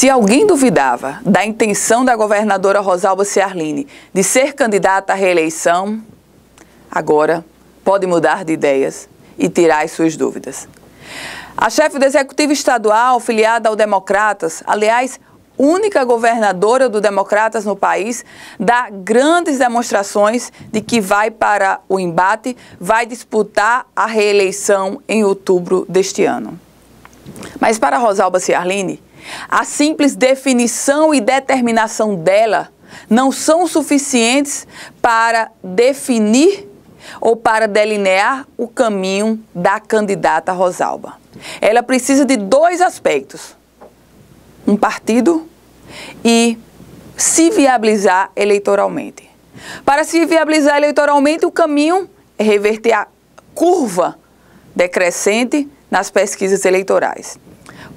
Se alguém duvidava da intenção da governadora Rosalba Ciarline de ser candidata à reeleição, agora pode mudar de ideias e tirar as suas dúvidas. A chefe do Executivo Estadual, filiada ao Democratas, aliás, única governadora do Democratas no país, dá grandes demonstrações de que vai para o embate, vai disputar a reeleição em outubro deste ano. Mas para Rosalba Ciarline, a simples definição e determinação dela não são suficientes para definir ou para delinear o caminho da candidata Rosalba. Ela precisa de dois aspectos: um partido e se viabilizar eleitoralmente. Para se viabilizar eleitoralmente, o caminho é reverter a curva decrescente nas pesquisas eleitorais.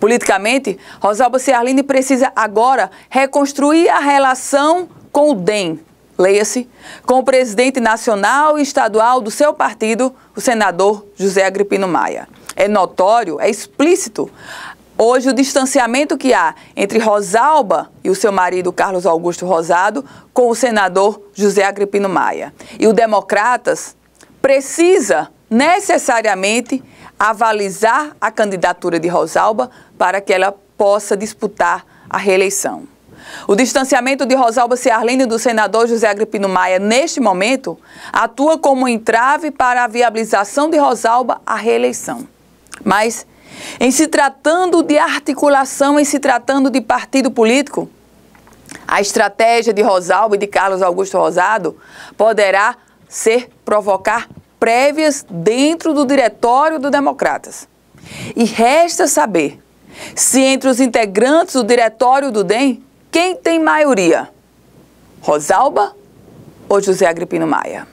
Politicamente, Rosalba Cearline precisa agora reconstruir a relação com o DEM, leia-se, com o presidente nacional e estadual do seu partido, o senador José Agripino Maia. É notório, é explícito Hoje, o distanciamento que há entre Rosalba e o seu marido Carlos Augusto Rosado com o senador José Agripino Maia. E o Democratas precisa necessariamente avalizar a candidatura de Rosalba para que ela possa disputar a reeleição. O distanciamento de Rosalba Cearlene do senador José Agripino Maia, neste momento, atua como entrave para a viabilização de Rosalba à reeleição. Mas, em se tratando de articulação, em se tratando de partido político, a estratégia de Rosalba e de Carlos Augusto Rosado poderá ser provocar prévias dentro do diretório do Democratas. E resta saber se entre os integrantes do diretório do DEM, quem tem maioria? Rosalba ou José Agripino Maia?